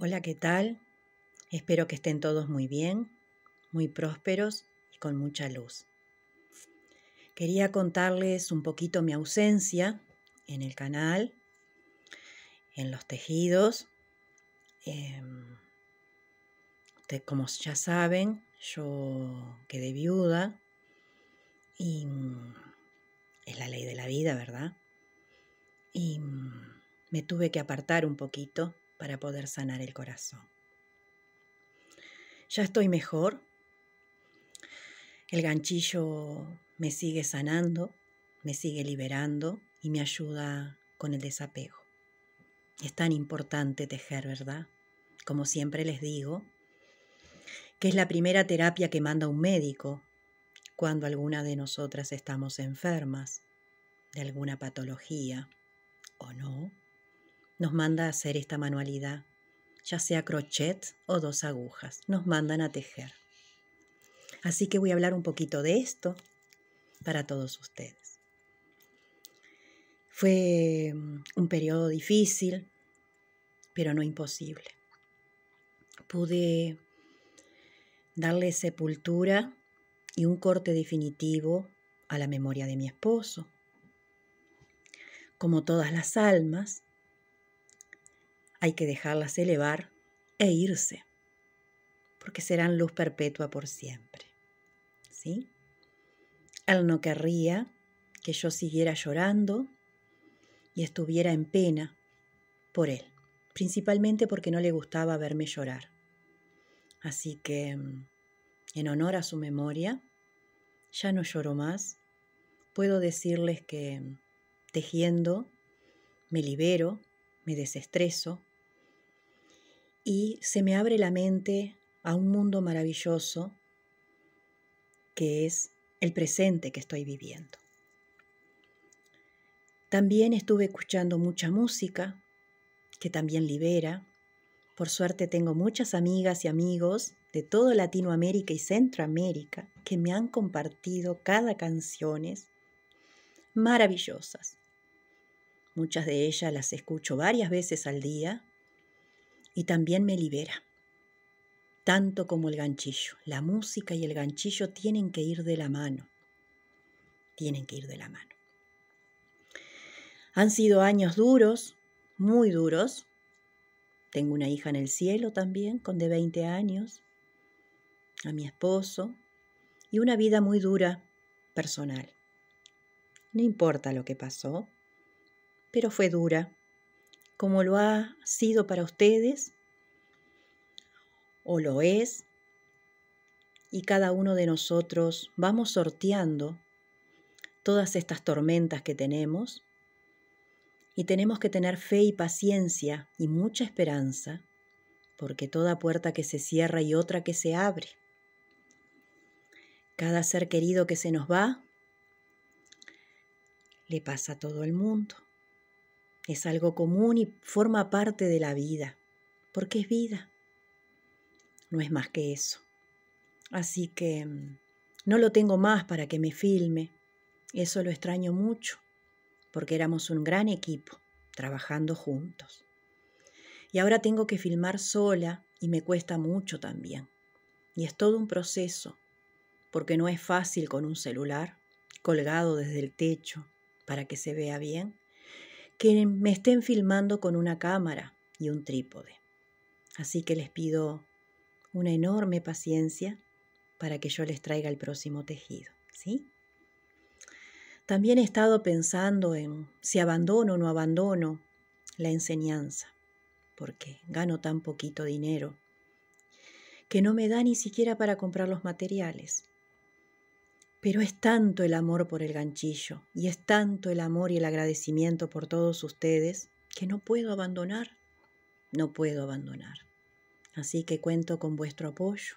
Hola, ¿qué tal? Espero que estén todos muy bien, muy prósperos y con mucha luz. Quería contarles un poquito mi ausencia en el canal, en los tejidos. Em, como ya saben, yo quedé viuda y mm, es la ley de la vida, ¿verdad? Y mm, me tuve que apartar un poquito para poder sanar el corazón. Ya estoy mejor, el ganchillo me sigue sanando, me sigue liberando y me ayuda con el desapego. Es tan importante tejer, ¿verdad? Como siempre les digo, que es la primera terapia que manda un médico cuando alguna de nosotras estamos enfermas de alguna patología o no nos manda a hacer esta manualidad, ya sea crochet o dos agujas, nos mandan a tejer. Así que voy a hablar un poquito de esto para todos ustedes. Fue mm, un periodo difícil, pero no imposible. Pude darle sepultura y un corte definitivo a la memoria de mi esposo. Como todas las almas, hay que dejarlas elevar e irse, porque serán luz perpetua por siempre. ¿Sí? Él no querría que yo siguiera llorando y estuviera en pena por él, principalmente porque no le gustaba verme llorar. Así que, mm, en honor a su memoria, ya no lloro más. Puedo decirles que mm, tejiendo me libero me desestreso y se me abre la mente a un mundo maravilloso que es el presente que estoy viviendo. También estuve escuchando mucha música, que también libera. Por suerte tengo muchas amigas y amigos de toda Latinoamérica y Centroamérica que me han compartido cada canciones maravillosas. Muchas de ellas las escucho varias veces al día y también me libera, tanto como el ganchillo. La música y el ganchillo tienen que ir de la mano, tienen que ir de la mano. Han sido años duros, muy duros. Tengo una hija en el cielo también, con de 20 años, a mi esposo, y una vida muy dura personal. No importa lo que pasó, pero fue dura, como lo ha sido para ustedes, o lo es, y cada uno de nosotros vamos sorteando todas estas tormentas que tenemos y tenemos que tener fe y paciencia y mucha esperanza, porque toda puerta que se cierra y otra que se abre. Cada ser querido que se nos va, le pasa a todo el mundo. Es algo común y forma parte de la vida, porque es vida. No es más que eso. Así que mm, no lo tengo más para que me filme. Eso lo extraño mucho, porque éramos un gran equipo, trabajando juntos. Y ahora tengo que filmar sola y me cuesta mucho también. Y es todo un proceso, porque no es fácil con un celular colgado desde el techo para que se vea bien que me estén filmando con una cámara y un trípode. Así que les pido una enorme paciencia para que yo les traiga el próximo tejido, ¿sí? También he estado pensando en si abandono o no abandono la enseñanza, porque gano tan poquito dinero que no me da ni siquiera para comprar los materiales. Pero es tanto el amor por el ganchillo y es tanto el amor y el agradecimiento por todos ustedes que no puedo abandonar, no puedo abandonar. Así que cuento con vuestro apoyo,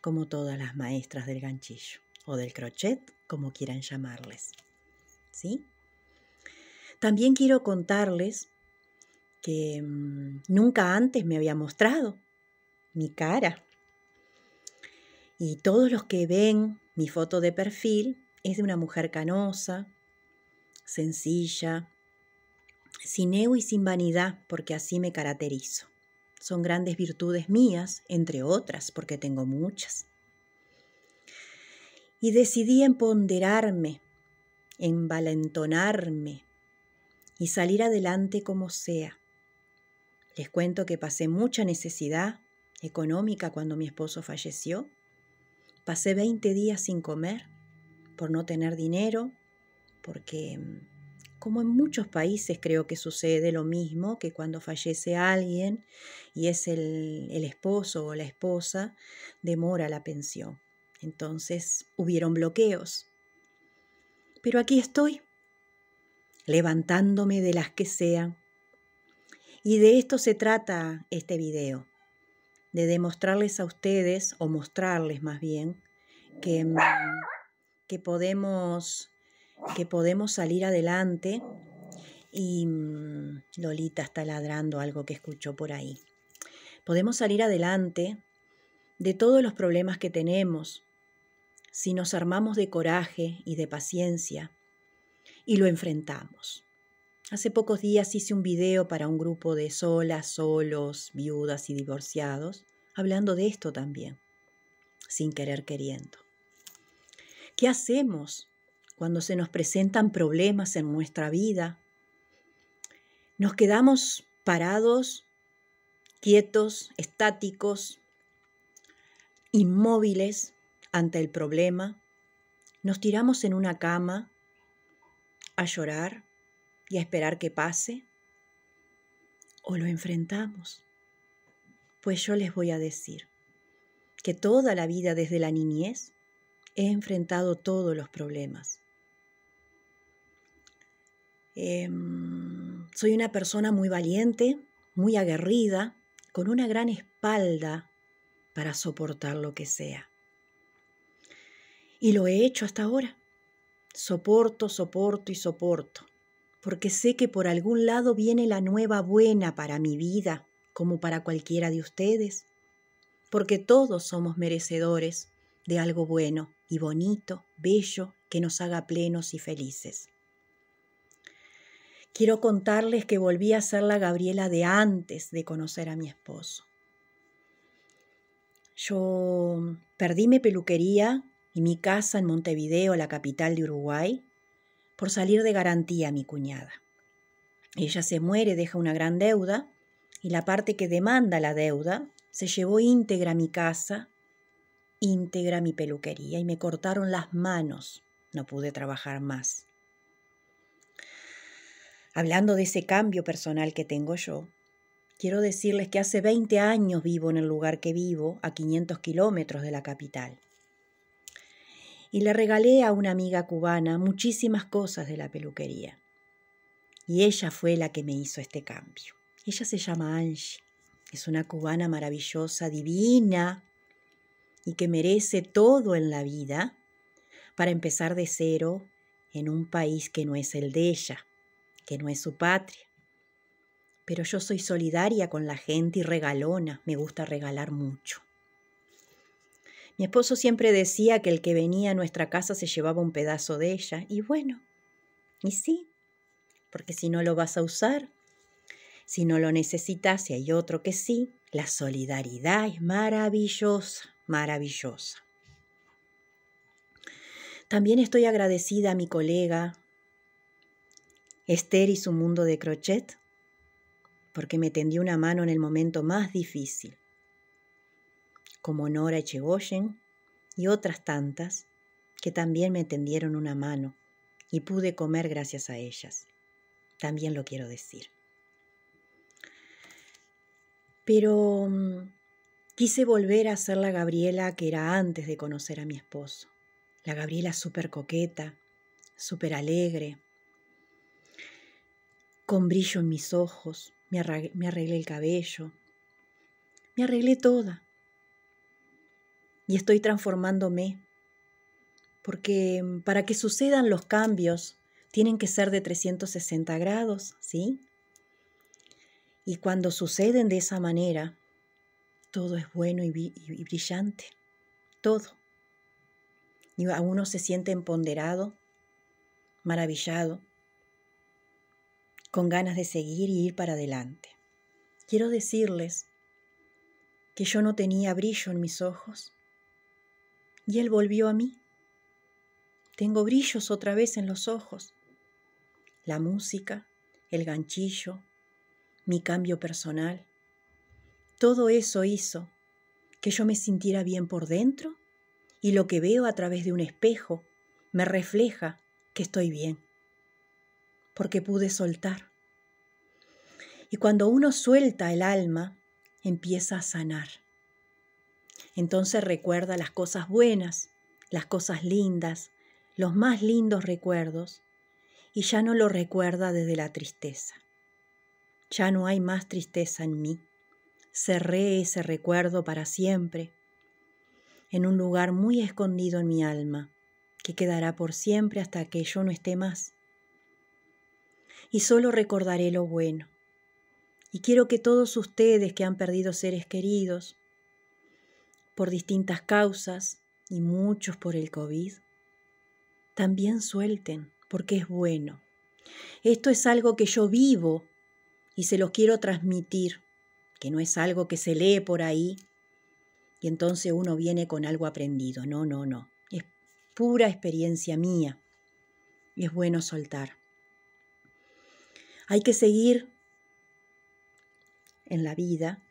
como todas las maestras del ganchillo o del crochet, como quieran llamarles. ¿Sí? También quiero contarles que mm, nunca antes me había mostrado mi cara. Y todos los que ven mi foto de perfil es de una mujer canosa, sencilla, sin ego y sin vanidad, porque así me caracterizo. Son grandes virtudes mías, entre otras, porque tengo muchas. Y decidí empoderarme, envalentonarme y salir adelante como sea. Les cuento que pasé mucha necesidad económica cuando mi esposo falleció Pasé 20 días sin comer por no tener dinero, porque mm, como en muchos países creo que sucede lo mismo, que cuando fallece alguien y es el, el esposo o la esposa, demora la pensión. Entonces hubieron bloqueos. Pero aquí estoy, levantándome de las que sean. Y de esto se trata este video, de demostrarles a ustedes, o mostrarles más bien, que, mm, que, podemos, que podemos salir adelante. Y mm, Lolita está ladrando algo que escuchó por ahí. Podemos salir adelante de todos los problemas que tenemos si nos armamos de coraje y de paciencia y lo enfrentamos. Hace pocos días hice un video para un grupo de solas, solos, viudas y divorciados, hablando de esto también, sin querer queriendo. ¿Qué hacemos cuando se nos presentan problemas en nuestra vida? ¿Nos quedamos parados, quietos, estáticos, inmóviles ante el problema? ¿Nos tiramos en una cama a llorar? y a esperar que pase? ¿O lo enfrentamos? Pues yo les voy a decir que toda la vida desde la niñez he enfrentado todos los problemas. Em, soy una persona muy valiente, muy aguerrida, con una gran espalda para soportar lo que sea. Y lo he hecho hasta ahora. Soporto, soporto y soporto porque sé que por algún lado viene la nueva buena para mi vida, como para cualquiera de ustedes, porque todos somos merecedores de algo bueno y bonito, bello, que nos haga plenos y felices. Quiero contarles que volví a ser la Gabriela de antes de conocer a mi esposo. Yo perdí mi peluquería y mi casa en Montevideo, la capital de Uruguay, por salir de garantía a mi cuñada. Ella se muere, deja una gran deuda y la parte que demanda la deuda se llevó íntegra mi casa, íntegra mi peluquería y me cortaron las manos. No pude trabajar más. Hablando de ese cambio personal que tengo yo, quiero decirles que hace 20 años vivo en el lugar que vivo, a 500 kilómetros de la capital y le regalé a una amiga cubana muchísimas cosas de la peluquería. Y ella fue la que me hizo este cambio. Ella se llama Angie. Es una cubana maravillosa, divina, y que merece todo en la vida para empezar de cero en un país que no es el de ella, que no es su patria. Pero yo soy solidaria con la gente y regalona, me gusta regalar mucho. Mi esposo siempre decía que el que venía a nuestra casa se llevaba un pedazo de ella, y bueno, y sí, porque si no lo vas a usar, si no lo necesitas, si hay otro que sí, la solidaridad es maravillosa, maravillosa. También estoy agradecida a mi colega Esther y su mundo de crochet, porque me tendió una mano en el momento más difícil como Nora Echegoyen y otras tantas que también me tendieron una mano y pude comer gracias a ellas. También lo quiero decir. Pero mm, quise volver a ser la Gabriela que era antes de conocer a mi esposo. La Gabriela súper coqueta, súper alegre, con brillo en mis ojos, me arreglé el cabello, me arreglé toda, y estoy transformándome. Porque mm, para que sucedan los cambios, tienen que ser de 360 grados, ¿sí? Y cuando suceden de esa manera, todo es bueno y, brillante, todo. Y a uno se siente empoderado, maravillado, con ganas de seguir y ir para adelante. Quiero decirles que yo no tenía brillo en mis ojos, y él volvió a mí. Tengo brillos otra vez en los ojos. La música, el ganchillo, mi cambio personal. Todo eso hizo que yo me sintiera bien por dentro y lo que veo a través de un espejo me refleja que estoy bien, porque pude soltar. Y cuando uno suelta el alma, empieza a sanar. Entonces recuerda las cosas buenas, las cosas lindas, los más lindos recuerdos, y ya no lo recuerda desde la tristeza. Ya no hay más tristeza en mí. Cerré ese recuerdo para siempre, en un lugar muy escondido en mi alma, que quedará por siempre hasta que yo no esté más. Y solo recordaré lo bueno. Y quiero que todos ustedes que han perdido seres queridos, por distintas causas y muchos por el COVID, también suelten porque es bueno. Esto es algo que yo vivo y se los quiero transmitir, que no es algo que se lee por ahí y entonces uno viene con algo aprendido. No, no, no. Es pura experiencia mía. Y es bueno soltar. Hay que seguir en la vida,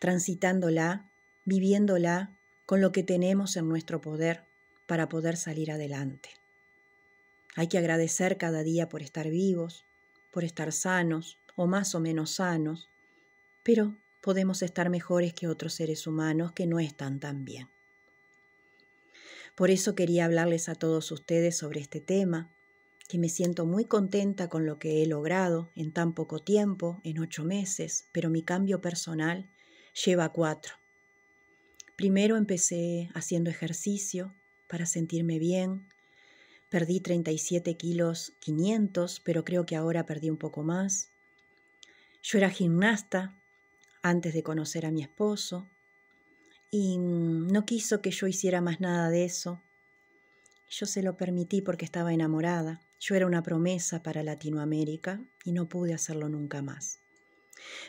transitándola viviéndola con lo que tenemos en nuestro poder para poder salir adelante. Hay que agradecer cada día por estar vivos, por estar sanos o más o menos sanos, pero podemos estar mejores que otros seres humanos que no están tan bien. Por eso quería hablarles a todos ustedes sobre este tema, que me siento muy contenta con lo que he logrado en tan poco tiempo, en ocho meses, pero mi cambio personal lleva cuatro. Primero empecé haciendo ejercicio para sentirme bien. Perdí 37 kilos 500, pero creo que ahora perdí un poco más. Yo era gimnasta antes de conocer a mi esposo y no quiso que yo hiciera más nada de eso. Yo se lo permití porque estaba enamorada. Yo era una promesa para Latinoamérica y no pude hacerlo nunca más.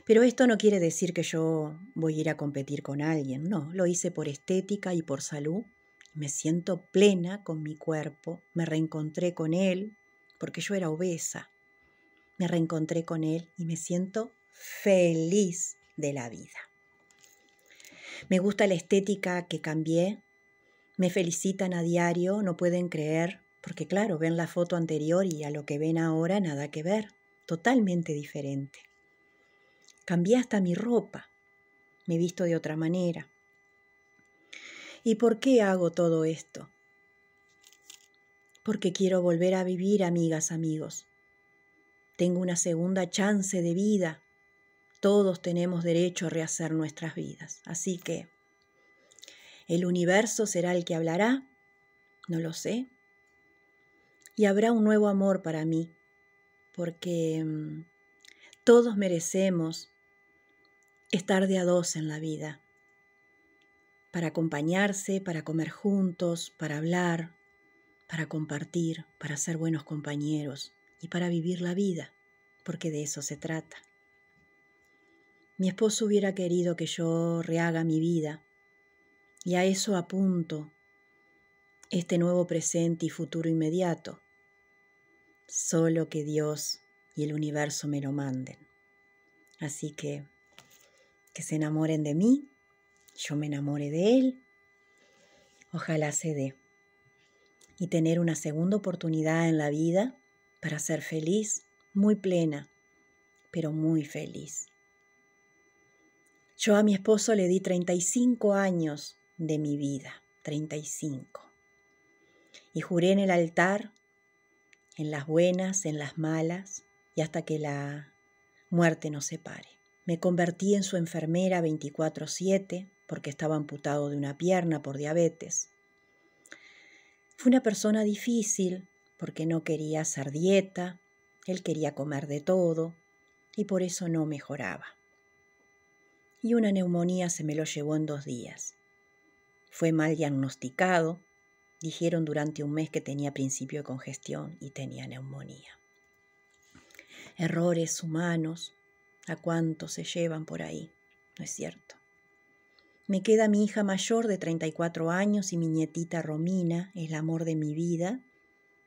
Pero esto no quiere decir que yo voy a ir a competir con alguien, no, lo hice por estética y por salud. Me siento plena con mi cuerpo, me reencontré con él, porque yo era obesa. Me reencontré con él y me siento feliz de la vida. Me gusta la estética que cambié, me felicitan a diario, no pueden creer, porque claro, ven la foto anterior y a lo que ven ahora nada que ver, totalmente diferente. Cambié hasta mi ropa, me he visto de otra manera. ¿Y por qué hago todo esto? Porque quiero volver a vivir, amigas, amigos. Tengo una segunda chance de vida. Todos tenemos derecho a rehacer nuestras vidas. Así que, ¿el universo será el que hablará? No lo sé. Y habrá un nuevo amor para mí, porque mm, todos merecemos estar de a dos en la vida, para acompañarse, para comer juntos, para hablar, para compartir, para ser buenos compañeros y para vivir la vida, porque de eso se trata. Mi esposo hubiera querido que yo rehaga mi vida y a eso apunto este nuevo presente y futuro inmediato, solo que Dios y el universo me lo manden. Así que que se enamoren de mí, yo me enamore de él. Ojalá se dé. Y tener una segunda oportunidad en la vida para ser feliz, muy plena, pero muy feliz. Yo a mi esposo le di 35 años de mi vida, 35. Y juré en el altar, en las buenas, en las malas, y hasta que la muerte nos separe. Me convertí en su enfermera 24/7 porque estaba amputado de una pierna por diabetes. Fue una persona difícil porque no quería hacer dieta, él quería comer de todo y por eso no mejoraba. Y una neumonía se me lo llevó en dos días. Fue mal diagnosticado, dijeron durante un mes que tenía principio de congestión y tenía neumonía. Errores humanos, a cuántos se llevan por ahí, ¿no es cierto? Me queda mi hija mayor de 34 años y mi nietita Romina, el amor de mi vida,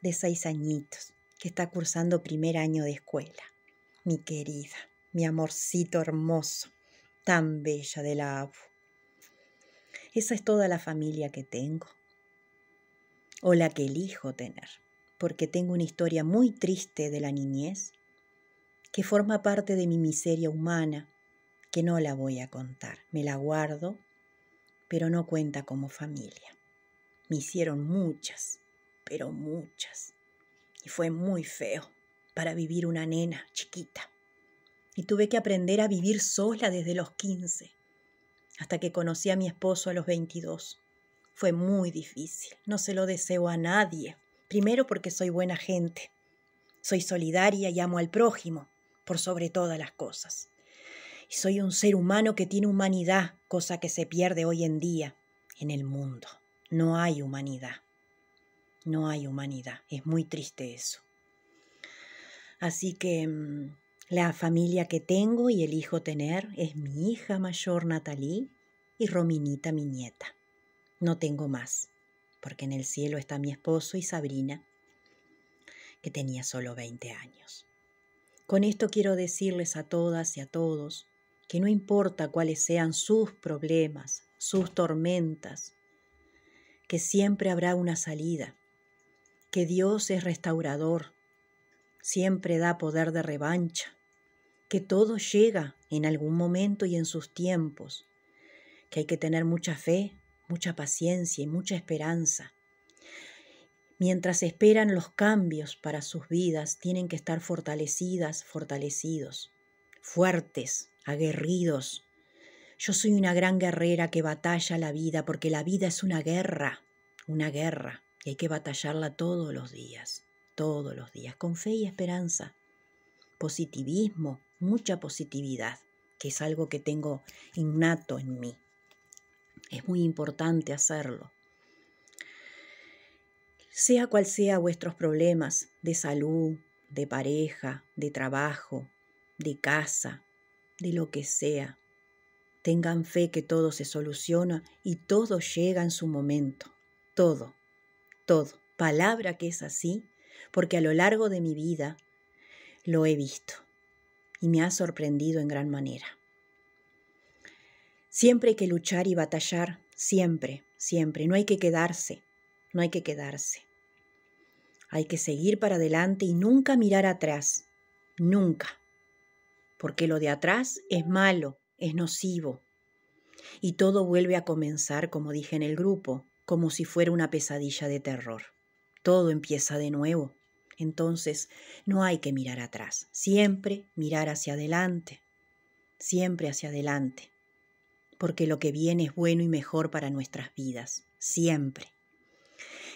de seis añitos, que está cursando primer año de escuela. Mi querida, mi amorcito hermoso, tan bella de la abu. Esa es toda la familia que tengo, o la que elijo tener, porque tengo una historia muy triste de la niñez que forma parte de mi miseria humana, que no la voy a contar, me la guardo, pero no cuenta como familia. Me hicieron muchas, pero muchas, y fue muy feo para vivir una nena chiquita. Y tuve que aprender a vivir sola desde los 15, hasta que conocí a mi esposo a los 22. Fue muy difícil, no se lo deseo a nadie, primero porque soy buena gente, soy solidaria y amo al prójimo, por sobre todas las cosas. Y soy un ser humano que tiene humanidad, cosa que se pierde hoy en día en el mundo. No hay humanidad. No hay humanidad. Es muy triste eso. Así que mm, la familia que tengo y el hijo tener es mi hija mayor Natalie y Rominita mi nieta. No tengo más, porque en el cielo está mi esposo y Sabrina, que tenía solo 20 años. Con esto quiero decirles a todas y a todos que no importa cuáles sean sus problemas, sus tormentas, que siempre habrá una salida, que Dios es restaurador, siempre da poder de revancha, que todo llega en algún momento y en sus tiempos, que hay que tener mucha fe, mucha paciencia y mucha esperanza, mientras esperan los cambios para sus vidas, tienen que estar fortalecidas, fortalecidos, fuertes, aguerridos. Yo soy una gran guerrera que batalla la vida, porque la vida es una guerra, una guerra, y hay que batallarla todos los días, todos los días, con fe y esperanza, positivismo, mucha positividad, que es algo que tengo innato en mí. Es muy importante hacerlo. Sea cual sea vuestros problemas de salud, de pareja, de trabajo, de casa, de lo que sea, tengan fe que todo se soluciona y todo llega en su momento. Todo, todo. Palabra que es así, porque a lo largo de mi vida lo he visto y me ha sorprendido en gran manera. Siempre hay que luchar y batallar, siempre, siempre. No hay que quedarse, no hay que quedarse. Hay que seguir para adelante y nunca mirar atrás. Nunca. Porque lo de atrás es malo, es nocivo. Y todo vuelve a comenzar, como dije en el grupo, como si fuera una pesadilla de terror. Todo empieza de nuevo. Entonces, no hay que mirar atrás, siempre mirar hacia adelante, siempre hacia adelante, porque lo que viene es bueno y mejor para nuestras vidas, siempre.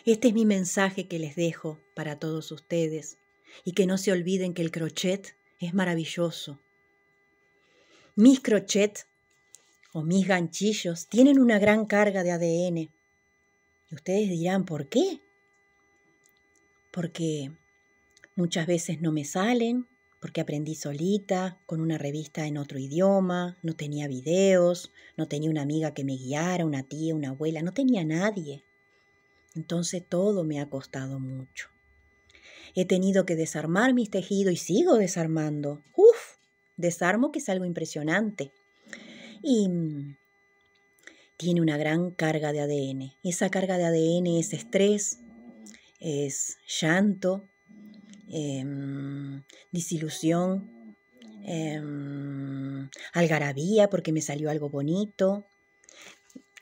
Este es mi mensaje que les dejo para todos ustedes y que no se olviden que el crochet es maravilloso. Mis crochet o mis ganchillos tienen una gran carga de ADN. Y ustedes dirán, ¿por qué? Porque muchas veces no me salen, porque aprendí solita, con una revista en otro idioma, no tenía videos, no tenía una amiga que me guiara, una tía, una abuela, no tenía nadie. Entonces todo me ha costado mucho. He tenido que desarmar mis tejidos y sigo desarmando. Uf, desarmo que es algo impresionante. Y mm, tiene una gran carga de ADN. Esa carga de ADN es estrés, es llanto, em, disilusión, em, algarabía porque me salió algo bonito,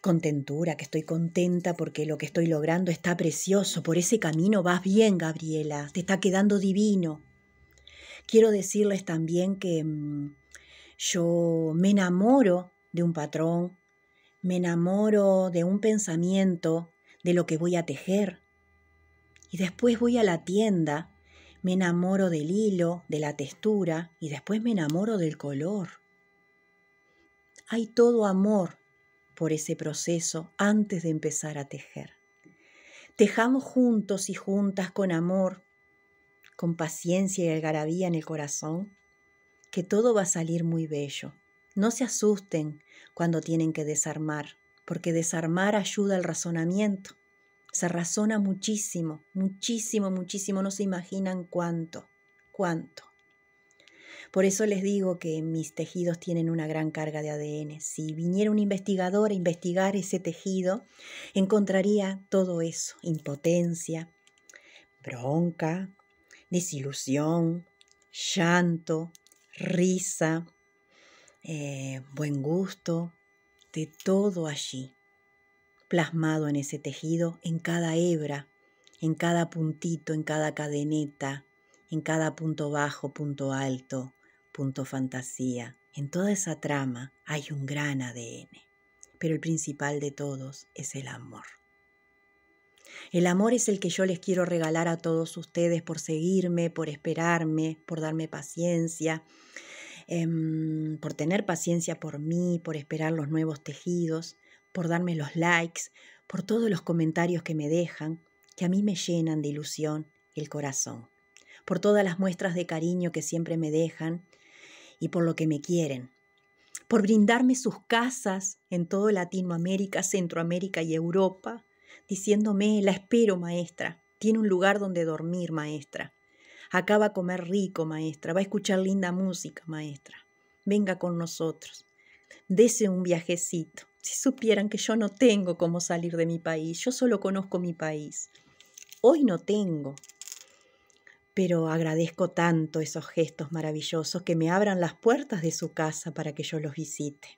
contentura, que estoy contenta porque lo que estoy logrando está precioso, por ese camino vas bien, Gabriela, te está quedando divino. Quiero decirles también que mm, yo me enamoro de un patrón, me enamoro de un pensamiento, de lo que voy a tejer. Y después voy a la tienda, me enamoro del hilo, de la textura y después me enamoro del color. Hay todo amor por ese proceso antes de empezar a tejer. Tejamos juntos y juntas con amor, con paciencia y algarabía en el corazón, que todo va a salir muy bello. No se asusten cuando tienen que desarmar, porque desarmar ayuda al razonamiento. Se razona muchísimo, muchísimo, muchísimo, no se imaginan cuánto, cuánto. Por eso les digo que mis tejidos tienen una gran carga de ADN. Si viniera un investigador a investigar ese tejido, encontraría todo eso, impotencia, bronca, desilusión, llanto, risa, eh, buen gusto, de todo allí, plasmado en ese tejido, en cada hebra, en cada puntito, en cada cadeneta, en cada punto bajo, punto alto, fantasía. En toda esa trama hay un gran ADN, pero el principal de todos es el amor. El amor es el que yo les quiero regalar a todos ustedes por seguirme, por esperarme, por darme paciencia, em, por tener paciencia por mí, por esperar los nuevos tejidos, por darme los likes, por todos los comentarios que me dejan, que a mí me llenan de ilusión el corazón, por todas las muestras de cariño que siempre me dejan y por lo que me quieren, por brindarme sus casas en todo Latinoamérica, Centroamérica y Europa, diciéndome, la espero, maestra, tiene un lugar donde dormir, maestra, acá va a comer rico, maestra, va a escuchar linda música, maestra, venga con nosotros, dese un viajecito. Si supieran que yo no tengo cómo salir de mi país, yo solo conozco mi país. Hoy no tengo, pero agradezco tanto esos gestos maravillosos que me abran las puertas de su casa para que yo los visite.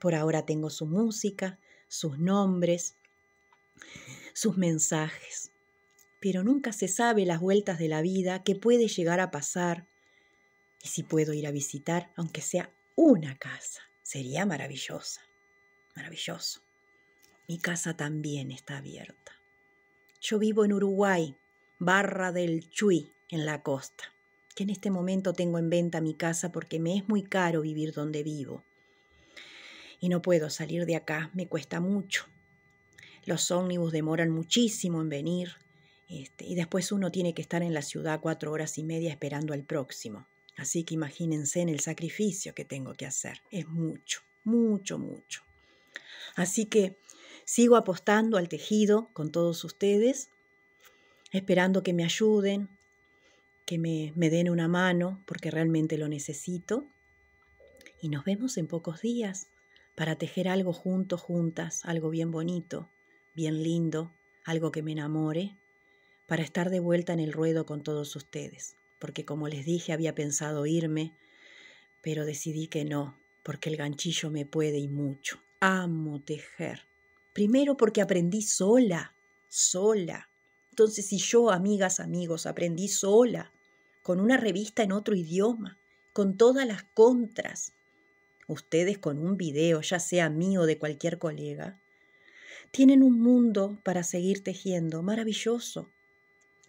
Por ahora tengo su música, sus nombres, sus mensajes, pero nunca se sabe las vueltas de la vida que puede llegar a pasar. Y si puedo ir a visitar, aunque sea una casa, sería maravillosa, maravilloso. Mi casa también está abierta. Yo vivo en Uruguay, Barra del Chuy, en la costa, que en este momento tengo en venta mi casa porque me es muy caro vivir donde vivo. Y no puedo salir de acá, me cuesta mucho. Los ómnibus demoran muchísimo en venir este, y después uno tiene que estar en la ciudad cuatro horas y media esperando al próximo. Así que imagínense en el sacrificio que tengo que hacer. Es mucho, mucho, mucho. Así que sigo apostando al tejido con todos ustedes esperando que me ayuden, que me, den una mano, porque realmente lo necesito. Y nos vemos en pocos días para tejer algo juntos, juntas, algo bien bonito, bien lindo, algo que me enamore, para estar de vuelta en el ruedo con todos ustedes, porque como les dije había pensado irme, pero decidí que no, porque el ganchillo me puede y mucho. Amo tejer. Primero porque aprendí sola, sola. Entonces, si yo, amigas, amigos, aprendí sola, con una revista en otro idioma, con todas las contras, ustedes con un video, ya sea mío o de cualquier colega, tienen un mundo para seguir tejiendo maravilloso,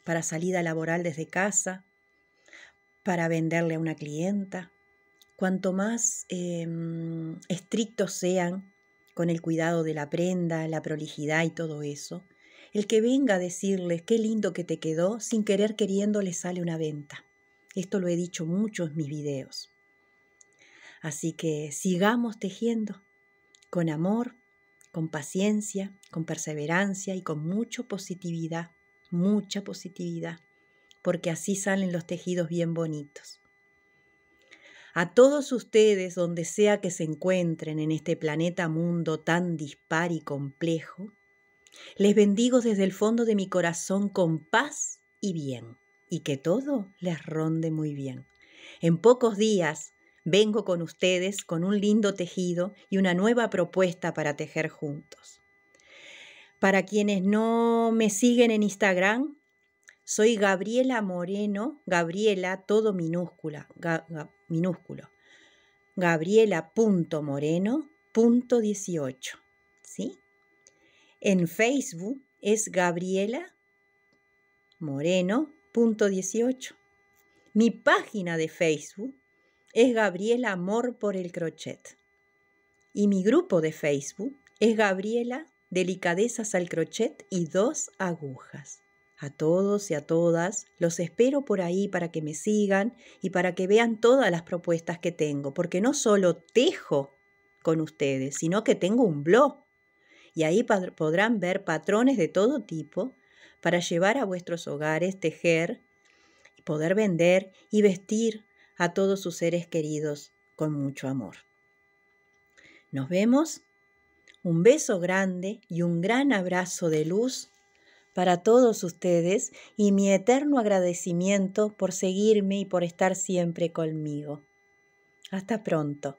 para salida laboral desde casa, para venderle a una clienta. Cuanto más em, estrictos sean con el cuidado de la prenda, la prolijidad y todo eso, el que venga a decirles qué lindo que te quedó, sin querer queriendo le sale una venta. Esto lo he dicho mucho en mis videos. Así que sigamos tejiendo con amor, con paciencia, con perseverancia y con mucha positividad, mucha positividad, porque así salen los tejidos bien bonitos. A todos ustedes, donde sea que se encuentren en este planeta mundo tan dispar y complejo, les bendigo desde el fondo de mi corazón con paz y bien, y que todo les ronde muy bien. En pocos días vengo con ustedes con un lindo tejido y una nueva propuesta para tejer juntos. Para quienes no me siguen en Instagram, soy Gabriela Moreno, Gabriela todo minúscula, minúsculo. Gabriela.moreno.18. ¿Sí? En Facebook es Gabriela Moreno.18. Mi página de Facebook es Gabriela Amor por el Crochet. Y mi grupo de Facebook es Gabriela Delicadezas al Crochet y Dos Agujas. A todos y a todas, los espero por ahí para que me sigan y para que vean todas las propuestas que tengo, porque no solo tejo con ustedes, sino que tengo un blog y ahí podrán ver patrones de todo tipo para llevar a vuestros hogares, tejer, poder vender y vestir a todos sus seres queridos con mucho amor. Nos vemos. Un beso grande y un gran abrazo de luz para todos ustedes y mi eterno agradecimiento por seguirme y por estar siempre conmigo. Hasta pronto.